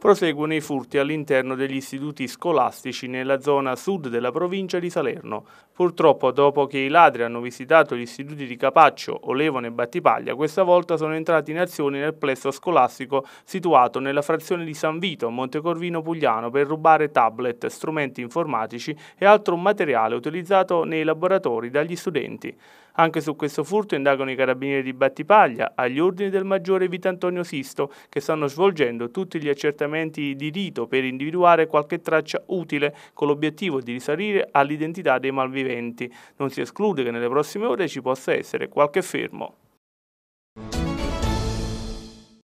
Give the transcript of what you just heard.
proseguono i furti all'interno degli istituti scolastici nella zona sud della provincia di Salerno. Purtroppo dopo che i ladri hanno visitato gli istituti di Capaccio, Olevano e Battipaglia, questa volta sono entrati in azione nel plesso scolastico situato nella frazione di San Vito, Montecorvino Pugliano, per rubare tablet, strumenti informatici e altro materiale utilizzato nei laboratori dagli studenti. Anche su questo furto indagano i carabinieri di Battipaglia agli ordini del maggiore Vitantonio Sisto che stanno svolgendo tutti gli accertamenti elementi di dito per individuare qualche traccia utile con l'obiettivo di risalire all'identità dei malviventi. Non si esclude che nelle prossime ore ci possa essere qualche fermo.